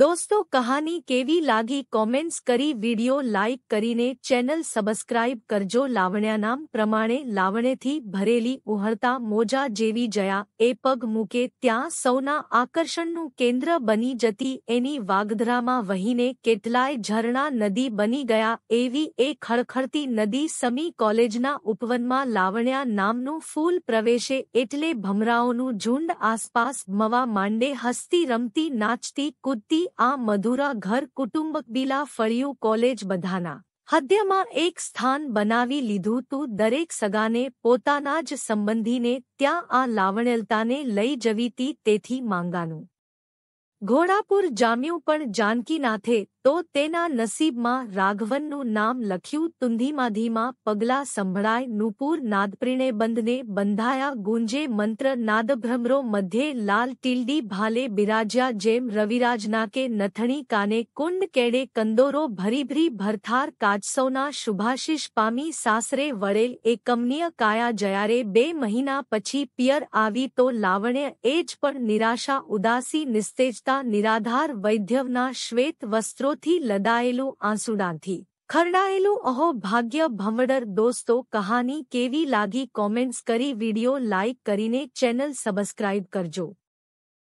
દોસ્તો કહાની કેવી લાગી કોમેન્ટ્સ કરી વિડિયો લાઇક કરીને ચેનલ સબસ્ક્રાઇબ કરજો લાવણ્યા નામ પ્રમાણે લાવણેથી ભરેલી ઉહળતા મોજા જેવી જયા એ પગ મૂકે ત્યાં સૌના આકર્ષણનું કેન્દ્ર બની જતી એની વાગધરામાં વહીને કેટલાય ઝરણા નદી બની ગયા એવી એ ખળખળતી નદી સમી કોલેજના ઉપવનમાં લાવણ્યા નામનું ફૂલ પ્રવેશે એટલે ભમરાઓનું ઝુંડ આસપાસ મવા માંડે હસતી રમતી નાચતી કૂદતી હતી આ મધુરા ઘર કુટુંબક બીલા ફળિયું કોલેજ બધાના હદ્યમાં એક સ્થાન બનાવી લીધું તું દરેક સગાને પોતાના જ સંબંધીને ત્યાં આ લાવણ્યલતાને લઈ જવીતી તેથી માંગાનું ઘોડાપુર જામ્યું પણ જાનકીનાથે તો તેના નસીબમાં રાઘવનનું નામ લખ્યું તુંધીમાધીમાં પગલા સંભળાય નુપુર નાદપ્રીણે બંધને બંધાયા ગુંજે મંત્ર નાદભ્રમરો મધ્યે લાલ ટીલડી ભાલે બિરાજ્યા જેમ રવિરાજના કે નથણી કાને કુંડ કેડે કંદોરો ભરીભરી ભરથાર કાચસોના શુભાશીષ પામી સાસરે વળેલ એકમનીય કાયા જયારે બે મહિના પછી પિયર આવી તો લાવણ્ય એ જ પણ નિરાશા ઉદાસી નિસ્તેજતા નિરાધાર વૈદ્યવના શ્વેત વસ્ત્રો આંસુઓથી લદાયેલું આંસુડાંથી ખરડાયેલું અહો ભાગ્ય ભમડર દોસ્તો કહાની કેવી લાગી કોમેન્ટ્સ કરી વિડિયો લાઇક કરીને ચેનલ સબસ્ક્રાઇબ કરજો